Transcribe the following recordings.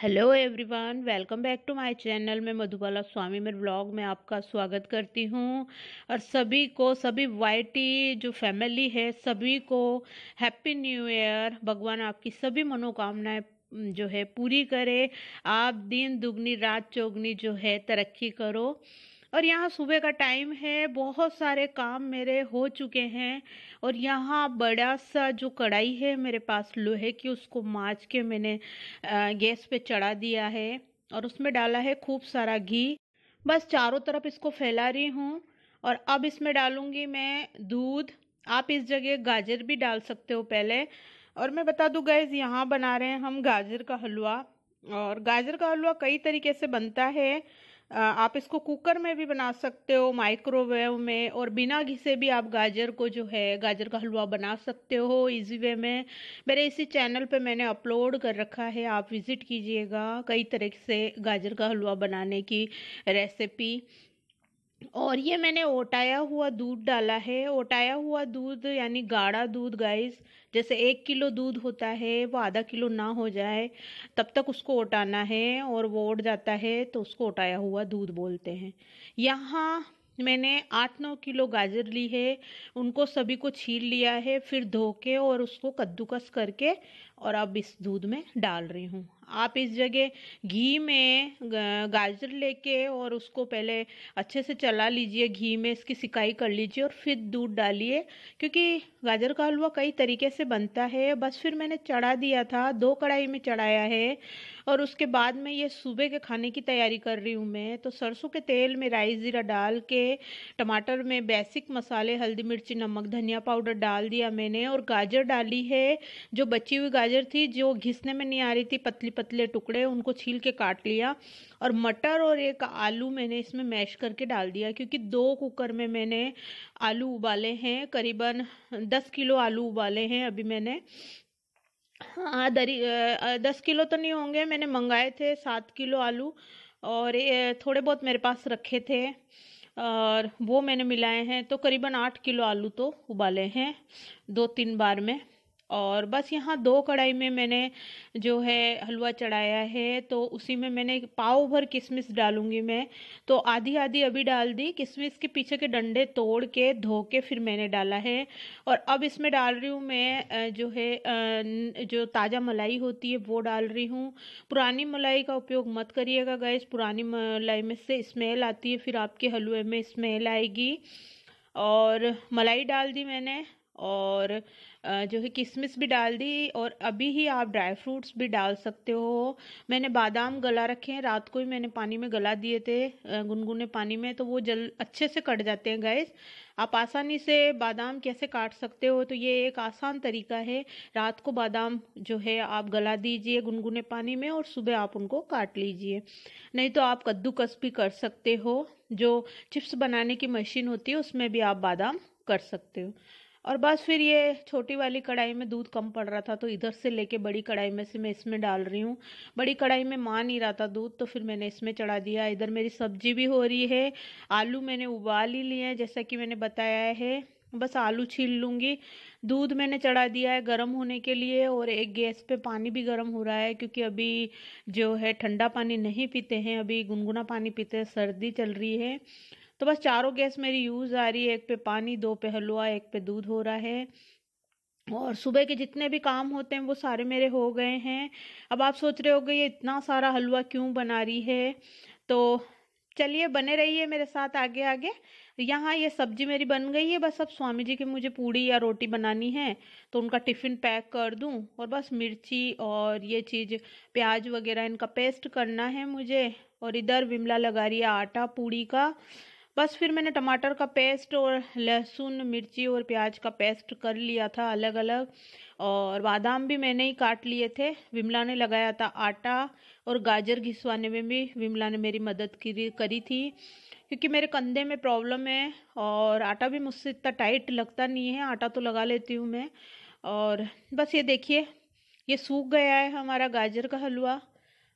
hello everyone welcome back to my channel मैं मधुबाला स्वामी मेरे blog में आपका स्वागत करती हूँ और सभी को सभी वाइटी जो फैमिली है सभी को हैप्पी न्यू ईयर भगवान आपकी सभी मनोकामनाएं जो है पूरी करे आप दिन दुगनी रात चौगनी जो है तरक्की करो और यहाँ सुबह का टाइम है बहुत सारे काम मेरे हो चुके हैं और यहाँ बड़ा सा जो कढ़ाई है मेरे पास लोहे की उसको माज के मैंने गैस पे चढ़ा दिया है और उसमें डाला है खूब सारा घी बस चारों तरफ इसको फैला रही हूँ और अब इसमें डालूंगी मैं दूध आप इस जगह गाजर भी डाल सकते हो पहले और मैं बता दूँ गैस यहाँ बना रहे हैं हम गाजर का हलवा और गाजर का हलवा कई तरीके से बनता है आप इसको कुकर में भी बना सकते हो माइक्रोवेव में और बिना घिसे भी आप गाजर को जो है गाजर का हलवा बना सकते हो इजी वे में मेरे इसी चैनल पे मैंने अपलोड कर रखा है आप विज़िट कीजिएगा कई तरह से गाजर का हलवा बनाने की रेसिपी और ये मैंने ओटाया हुआ दूध डाला है ओटाया हुआ दूध यानी गाढ़ा दूध गाइस जैसे एक किलो दूध होता है वो आधा किलो ना हो जाए तब तक उसको उटाना है और वो उठ जाता है तो उसको उटाया हुआ दूध बोलते हैं यहाँ मैंने आठ नौ किलो गाजर ली है उनको सभी को छील लिया है फिर धो के और उसको कद्दूकस करके और अब इस दूध में डाल रही हूँ आप इस जगह घी में गाजर लेके और उसको पहले अच्छे से चला लीजिए घी में इसकी सिकाई कर लीजिए और फिर दूध डालिए क्योंकि गाजर का हलवा कई तरीके से बनता है बस फिर मैंने चढ़ा दिया था दो कढ़ाई में चढ़ाया है और उसके बाद में ये सुबह के खाने की तैयारी कर रही हूँ मैं तो सरसों के तेल में राइस ज़ीरा डाल के टमाटर में बेसिक मसाले हल्दी मिर्ची नमक धनिया पाउडर डाल दिया मैंने और गाजर डाली है जो बची हुई गाजर थी जो घिसने में नहीं आ रही थी पतली पतले टुकड़े उनको छील के काट लिया और मटर और एक आलू मैंने इसमें मैश करके डाल दिया क्योंकि दो कुकर में मैंने आलू उबाले हैं करीबन दस किलो आलू उबाले हैं अभी मैंने हाँ दरी दस किलो तो नहीं होंगे मैंने मंगाए थे सात किलो आलू और थोड़े बहुत मेरे पास रखे थे और वो मैंने मिलाए हैं तो करीबन आठ किलो आलू तो उबाले हैं दो तीन बार में और बस यहाँ दो कढ़ाई में मैंने जो है हलवा चढ़ाया है तो उसी में मैंने पाव भर किशमिश डालूंगी मैं तो आधी आधी अभी डाल दी किशमिश के पीछे के डंडे तोड़ के धो के फिर मैंने डाला है और अब इसमें डाल रही हूँ मैं जो है जो ताज़ा मलाई होती है वो डाल रही हूँ पुरानी मलाई का उपयोग मत करिएगा गैस पुरानी मलाई में से स्मेल आती है फिर आपके हलवे में स्मेल आएगी और मलाई डाल दी मैंने और जो है किशमिश भी डाल दी और अभी ही आप ड्राई फ्रूट्स भी डाल सकते हो मैंने बादाम गला रखे हैं रात को ही मैंने पानी में गला दिए थे गुनगुने पानी में तो वो जल अच्छे से कट जाते हैं गैस आप आसानी से बादाम कैसे काट सकते हो तो ये एक आसान तरीका है रात को बादाम जो है आप गला दीजिए गुनगुने पानी में और सुबह आप उनको काट लीजिए नहीं तो आप कद्दूकस भी कर सकते हो जो चिप्स बनाने की मशीन होती है उसमें भी आप बादाम कर सकते हो और बस फिर ये छोटी वाली कढ़ाई में दूध कम पड़ रहा था तो इधर से लेके बड़ी कढ़ाई में से मैं इसमें डाल रही हूँ बड़ी कढ़ाई में मान नहीं रहा था दूध तो फिर मैंने इसमें चढ़ा दिया इधर मेरी सब्जी भी हो रही है आलू मैंने उबाल ही लिए हैं जैसा कि मैंने बताया है बस आलू छील लूँगी दूध मैंने चढ़ा दिया है गर्म होने के लिए और एक गैस पे पानी भी गर्म हो रहा है क्योंकि अभी जो है ठंडा पानी नहीं पीते हैं अभी गुनगुना पानी पीते हैं सर्दी चल रही है तो बस चारों गैस मेरी यूज़ आ रही है एक पे पानी दो पे हलवा एक पे दूध हो रहा है और सुबह के जितने भी काम होते हैं वो सारे मेरे हो गए हैं अब आप सोच रहे हो ये इतना सारा हलवा क्यों बना रही है तो चलिए बने रहिए मेरे साथ आगे आगे यहाँ ये सब्जी मेरी बन गई है बस अब स्वामी जी की मुझे पूड़ी या रोटी बनानी है तो उनका टिफ़िन पैक कर दूँ और बस मिर्ची और ये चीज़ प्याज वगैरह इनका पेस्ट करना है मुझे और इधर विमला लगा रही है आटा पूड़ी का बस फिर मैंने टमाटर का पेस्ट और लहसुन मिर्ची और प्याज का पेस्ट कर लिया था अलग अलग और बादाम भी मैंने ही काट लिए थे विमला ने लगाया था आटा और गाजर घिसवाने में भी विमला ने मेरी मदद करी थी क्योंकि मेरे कंधे में प्रॉब्लम है और आटा भी मुझसे इतना टाइट लगता नहीं है आटा तो लगा लेती हूँ मैं और बस ये देखिए ये सूख गया है हमारा गाजर का हलवा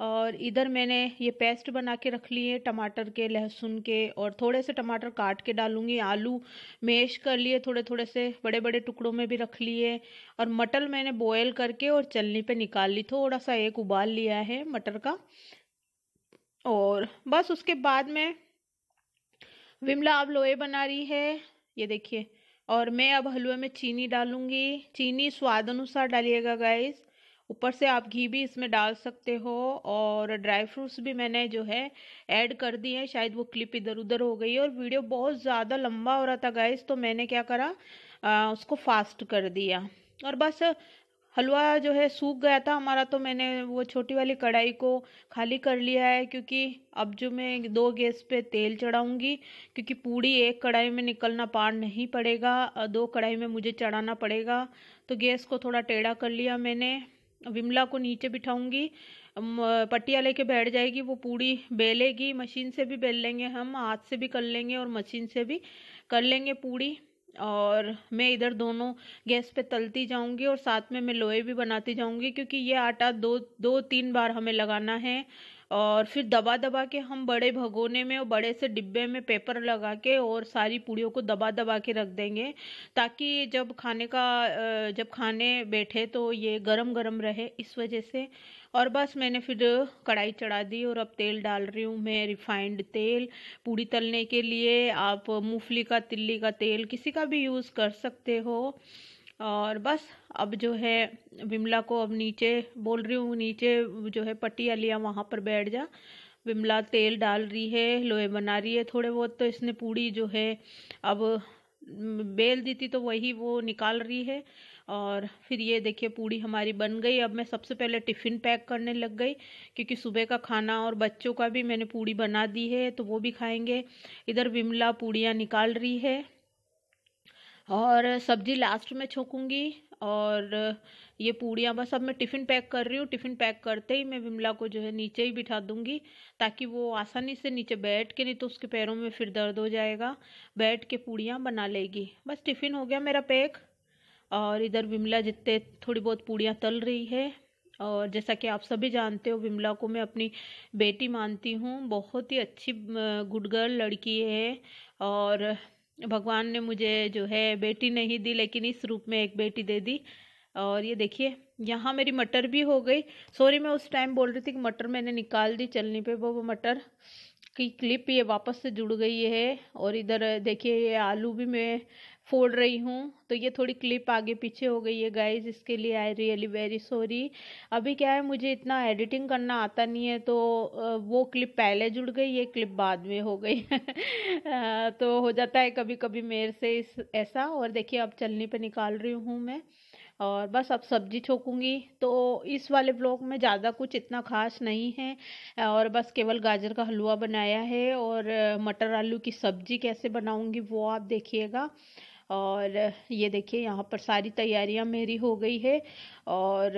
और इधर मैंने ये पेस्ट बना के रख लिए टमाटर के लहसुन के और थोड़े से टमाटर काट के डालूंगी आलू मेश कर लिए थोड़े थोड़े से बड़े बड़े टुकड़ों में भी रख लिए और मटर मैंने बॉयल करके और चलनी पे निकाल ली थोड़ा सा एक उबाल लिया है मटर का और बस उसके बाद में विमला अब लोहे बना रही है ये देखिए और मैं अब हलवे में चीनी डालूंगी चीनी स्वाद अनुसार डालिएगा गाइस ऊपर से आप घी भी इसमें डाल सकते हो और ड्राई फ्रूट्स भी मैंने जो है ऐड कर दिए हैं शायद वो क्लिप इधर उधर हो गई और वीडियो बहुत ज़्यादा लंबा हो रहा था गैस तो मैंने क्या करा आ, उसको फास्ट कर दिया और बस हलवा जो है सूख गया था हमारा तो मैंने वो छोटी वाली कढ़ाई को खाली कर लिया है क्योंकि अब जो मैं दो गैस पे तेल चढ़ाऊंगी क्योंकि पूड़ी एक कढ़ाई में निकलना पार नहीं पड़ेगा दो कढ़ाई में मुझे चढ़ाना पड़ेगा तो गैस को थोड़ा टेढ़ा कर लिया मैंने विमला को नीचे बिठाऊंगी पटिया लेके बैठ जाएगी वो पूरी बेलेगी मशीन से भी बेल लेंगे हम हाथ से भी कर लेंगे और मशीन से भी कर लेंगे पूरी और मैं इधर दोनों गैस पे तलती जाऊंगी और साथ में मैं लोहे भी बनाती जाऊंगी क्योंकि ये आटा दो दो तीन बार हमें लगाना है और फिर दबा दबा के हम बड़े भगोने में और बड़े से डिब्बे में पेपर लगा के और सारी पूड़ियों को दबा दबा के रख देंगे ताकि जब खाने का जब खाने बैठे तो ये गरम गरम रहे इस वजह से और बस मैंने फिर कढ़ाई चढ़ा दी और अब तेल डाल रही हूँ मैं रिफाइंड तेल पूड़ी तलने के लिए आप मूंगफली का तिल्ली का तेल किसी का भी यूज़ कर सकते हो और बस अब जो है विमला को अब नीचे बोल रही हूँ नीचे जो है पटिया लिया वहाँ पर बैठ जा विमला तेल डाल रही है लोहे बना रही है थोड़े बहुत तो इसने पूड़ी जो है अब बेल दी थी तो वही वो निकाल रही है और फिर ये देखिए पूड़ी हमारी बन गई अब मैं सबसे पहले टिफ़िन पैक करने लग गई क्योंकि सुबह का खाना और बच्चों का भी मैंने पूड़ी बना दी है तो वो भी खाएंगे इधर विमला पूड़ियाँ निकाल रही है और सब्जी लास्ट में छोकूंगी और ये पूड़ियाँ बस अब मैं टिफ़िन पैक कर रही हूँ टिफ़िन पैक करते ही मैं विमला को जो है नीचे ही बिठा दूँगी ताकि वो आसानी से नीचे बैठ के नहीं तो उसके पैरों में फिर दर्द हो जाएगा बैठ के पूड़ियाँ बना लेगी बस टिफ़िन हो गया मेरा पैक और इधर विमला जितने थोड़ी बहुत पूड़ियाँ तल रही है और जैसा कि आप सभी जानते हो विमला को मैं अपनी बेटी मानती हूँ बहुत ही अच्छी गुड गर्ल लड़की है और भगवान ने मुझे जो है बेटी नहीं दी लेकिन इस रूप में एक बेटी दे दी और ये देखिए यहाँ मेरी मटर भी हो गई सॉरी मैं उस टाइम बोल रही थी कि मटर मैंने निकाल दी चलनी पे वो वो मटर की क्लिप ये वापस से जुड़ गई है और इधर देखिए ये आलू भी मैं फोड़ रही हूँ तो ये थोड़ी क्लिप आगे पीछे हो गई है गाइज इसके लिए आई रियली वेरी सॉरी अभी क्या है मुझे इतना एडिटिंग करना आता नहीं है तो वो क्लिप पहले जुड़ गई ये क्लिप बाद में हो गई तो हो जाता है कभी कभी मेरे से इस ऐसा और देखिए अब चलने पर निकाल रही हूँ मैं और बस अब सब्जी छोकूंगी तो इस वाले ब्लॉग में ज़्यादा कुछ इतना खास नहीं है और बस केवल गाजर का हलवा बनाया है और मटर आलू की सब्जी कैसे बनाऊंगी वो आप देखिएगा और ये देखिए यहाँ पर सारी तैयारियाँ मेरी हो गई है और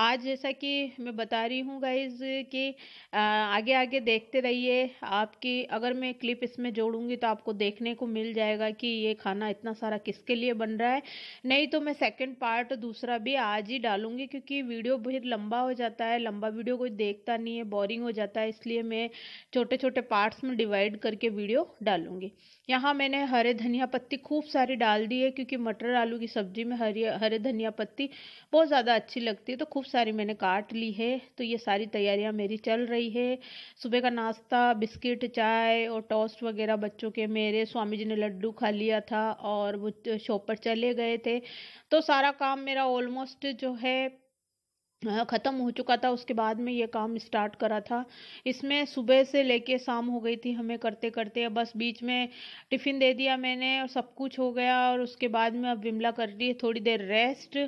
आज जैसा कि मैं बता रही हूँ गाइज कि आगे आगे देखते रहिए आपकी अगर मैं क्लिप इसमें जोड़ूंगी तो आपको देखने को मिल जाएगा कि ये खाना इतना सारा किसके लिए बन रहा है नहीं तो मैं सेकंड पार्ट दूसरा भी आज ही डालूंगी क्योंकि वीडियो बहुत लंबा हो जाता है लंबा वीडियो कोई देखता नहीं है बोरिंग हो जाता है इसलिए मैं छोटे छोटे पार्ट्स में डिवाइड करके वीडियो डालूंगी यहाँ मैंने हरे धनिया पत्ती खूब सारी डाल दी है क्योंकि मटर आलू की सब्जी में हरी हरे धनिया पत्ती बहुत ज़्यादा अच्छी लगती है तो खूब सारी मैंने काट ली है तो ये सारी तैयारियां मेरी चल रही है सुबह का नाश्ता बिस्किट चाय और टोस्ट वगैरह बच्चों के मेरे स्वामी जी ने लड्डू खा लिया था और वो शॉप पर चले गए थे तो सारा काम मेरा ऑलमोस्ट जो है ख़त्म हो चुका था उसके बाद में ये काम स्टार्ट करा था इसमें सुबह से लेके शाम हो गई थी हमें करते करते बस बीच में टिफ़िन दे दिया मैंने और सब कुछ हो गया और उसके बाद में अब विमला कर रही है थोड़ी देर रेस्ट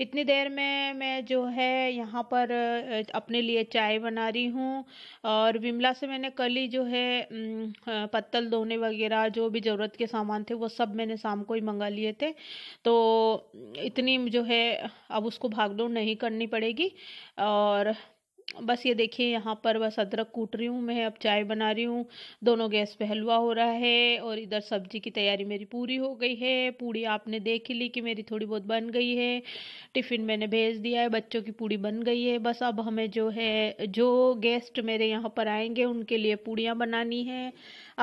इतनी देर में मैं जो है यहाँ पर अपने लिए चाय बना रही हूँ और विमला से मैंने कल ही जो है पत्तल धोने वगैरह जो भी ज़रूरत के सामान थे वो सब मैंने शाम को ही मंगा लिए थे तो इतनी जो है अब उसको भागदौड़ नहीं करनी पड़ेगी जाएगी और बस ये देखिए यहाँ पर बस अदरक कूट रही हूँ मैं अब चाय बना रही हूँ दोनों गैस पे हलवा हो रहा है और इधर सब्जी की तैयारी मेरी पूरी हो गई है पूड़ी आपने देख ली कि मेरी थोड़ी बहुत बन गई है टिफ़िन मैंने भेज दिया है बच्चों की पूड़ी बन गई है बस अब हमें जो है जो गेस्ट मेरे यहाँ पर आएंगे उनके लिए पूड़ियाँ बनानी है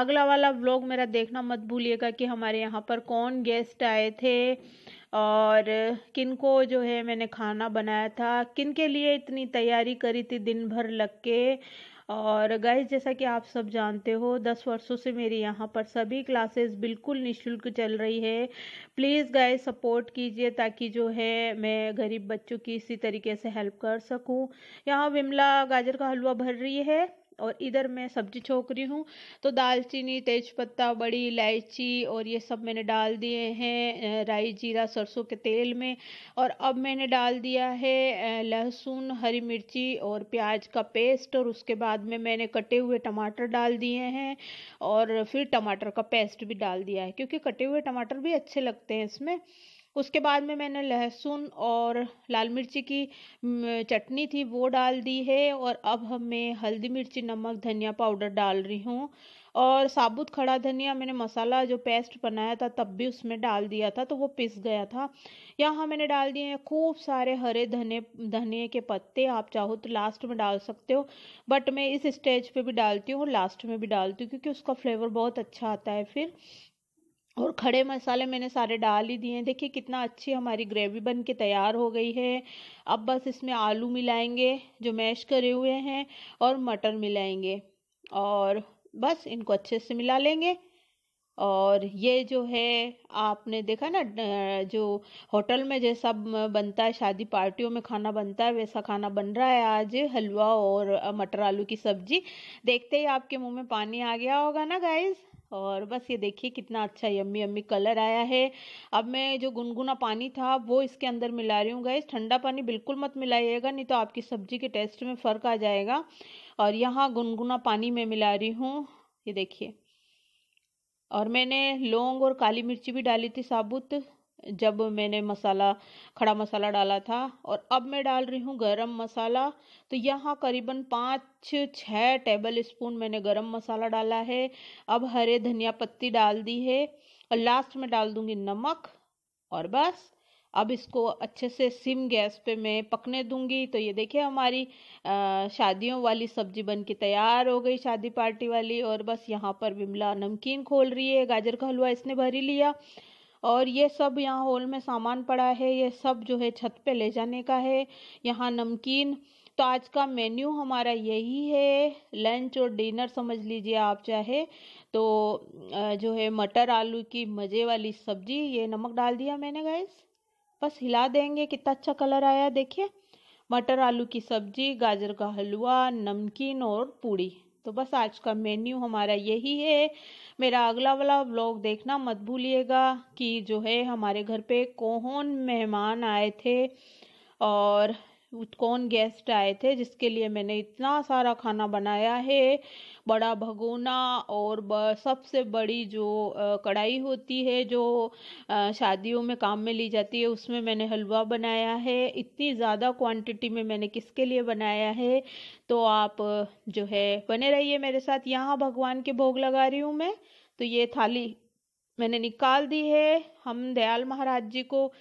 अगला वाला ब्लॉग मेरा देखना मत भूलिएगा कि हमारे यहाँ पर कौन गेस्ट आए थे और किन को जो है मैंने खाना बनाया था किन के लिए इतनी तैयारी करी थी दिन भर लग के और गाइस जैसा कि आप सब जानते हो दस वर्षों से मेरी यहाँ पर सभी क्लासेस बिल्कुल निशुल्क चल रही है प्लीज़ गाइस सपोर्ट कीजिए ताकि जो है मैं गरीब बच्चों की इसी तरीके से हेल्प कर सकूँ यहाँ विमला गाजर का हलवा भर रही है और इधर मैं सब्जी छोक रही हूँ तो दालचीनी तेज़पत्ता बड़ी इलायची और ये सब मैंने डाल दिए हैं राई जीरा सरसों के तेल में और अब मैंने डाल दिया है लहसुन हरी मिर्ची और प्याज का पेस्ट और उसके बाद में मैंने कटे हुए टमाटर डाल दिए हैं और फिर टमाटर का पेस्ट भी डाल दिया है क्योंकि कटे हुए टमाटर भी अच्छे लगते हैं इसमें उसके बाद में मैंने लहसुन और लाल मिर्ची की चटनी थी वो डाल दी है और अब हम मैं हल्दी मिर्ची नमक धनिया पाउडर डाल रही हूँ और साबुत खड़ा धनिया मैंने मसाला जो पेस्ट बनाया था तब भी उसमें डाल दिया था तो वो पिस गया था यहाँ मैंने डाल दिए हैं खूब सारे हरे धने धनिए के पत्ते आप चाहो तो लास्ट में डाल सकते हो बट मैं इस स्टेज पे भी डालती हूँ लास्ट में भी डालती हूँ क्योंकि उसका फ्लेवर बहुत अच्छा आता है फिर और खड़े मसाले मैंने सारे डाल ही दिए हैं देखिए कितना अच्छी हमारी ग्रेवी बन के तैयार हो गई है अब बस इसमें आलू मिलाएंगे जो मैश करे हुए हैं और मटर मिलाएंगे और बस इनको अच्छे से मिला लेंगे और ये जो है आपने देखा ना जो होटल में जैसा बनता है शादी पार्टियों में खाना बनता है वैसा खाना बन रहा है आज हलवा और मटर आलू की सब्जी देखते ही आपके मुंह में पानी आ गया होगा ना गाइज और बस ये देखिए कितना अच्छा यम्मी यम्मी कलर आया है अब मैं जो गुनगुना पानी था वो इसके अंदर मिला रही हूँ गैस ठंडा पानी बिल्कुल मत मिलाइएगा नहीं तो आपकी सब्जी के टेस्ट में फ़र्क आ जाएगा और यहाँ गुनगुना पानी मैं मिला रही हूँ ये देखिए और मैंने लौंग और काली मिर्ची भी डाली थी साबुत जब मैंने मसाला खड़ा मसाला डाला था और अब मैं डाल रही हूँ गरम मसाला तो यहाँ करीबन पाँच छः टेबल स्पून मैंने गरम मसाला डाला है अब हरे धनिया पत्ती डाल दी है और लास्ट में डाल दूँगी नमक और बस अब इसको अच्छे से सिम गैस पे मैं पकने दूंगी तो ये देखिए हमारी आ, शादियों वाली सब्जी बन के तैयार हो गई शादी पार्टी वाली और बस यहाँ पर विमला नमकीन खोल रही है गाजर का हलवा इसने भरी लिया और ये सब यहाँ हॉल में सामान पड़ा है ये सब जो है छत पे ले जाने का है यहाँ नमकीन तो आज का मेन्यू हमारा यही है लंच और डिनर समझ लीजिए आप चाहे तो जो है मटर आलू की मज़े वाली सब्जी ये नमक डाल दिया मैंने गैस बस हिला देंगे कितना अच्छा कलर आया देखिए मटर आलू की सब्जी गाजर का हलवा नमकीन और पूड़ी तो बस आज का मेन्यू हमारा यही है मेरा अगला वाला ब्लॉग देखना मत भूलिएगा कि जो है हमारे घर पे कौन मेहमान आए थे और कौन गेस्ट आए थे जिसके लिए मैंने इतना सारा खाना बनाया है बड़ा भगोना और सबसे बड़ी जो कढ़ाई होती है जो शादियों में काम में ली जाती है उसमें मैंने हलवा बनाया है इतनी ज़्यादा क्वांटिटी में मैंने किसके लिए बनाया है तो आप जो है बने रहिए मेरे साथ यहाँ भगवान के भोग लगा रही हूँ मैं तो ये थाली मैंने निकाल दी है हम दयाल महाराज जी को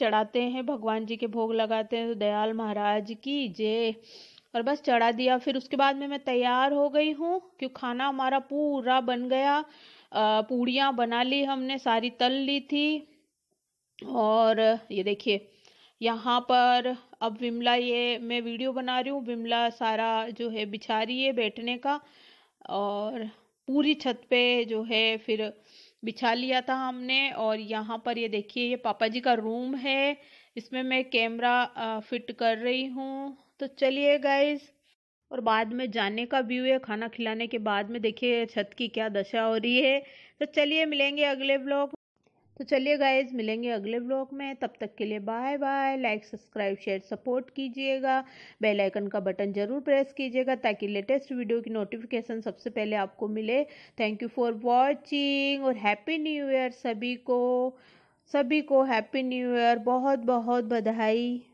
चढ़ाते हैं भगवान जी के भोग लगाते हैं तो दयाल महाराज की जय और बस चढ़ा दिया फिर उसके बाद में मैं तैयार हो गई हूँ क्यों खाना हमारा पूरा बन गया पूड़ियाँ बना ली हमने सारी तल ली थी और ये देखिए यहाँ पर अब विमला ये मैं वीडियो बना रही हूँ विमला सारा जो है बिछा रही है बैठने का और पूरी छत पे जो है फिर बिछा लिया था हमने और यहाँ पर ये देखिए ये पापा जी का रूम है इसमें मैं कैमरा फिट कर रही हूँ तो चलिए गाइज और बाद में जाने का व्यू है खाना खिलाने के बाद में देखिए छत की क्या दशा हो रही है तो चलिए मिलेंगे अगले ब्लॉग तो चलिए गाइज मिलेंगे अगले ब्लॉग में तब तक के लिए bye bye like subscribe share support कीजिएगा बेल आइकन का बटन ज़रूर प्रेस कीजिएगा ताकि लेटेस्ट वीडियो की नोटिफिकेशन सबसे पहले आपको मिले थैंक यू फॉर वॉचिंग और हैप्पी न्यू ईयर सभी को सभी को हैप्पी न्यू ईयर बहुत बहुत बधाई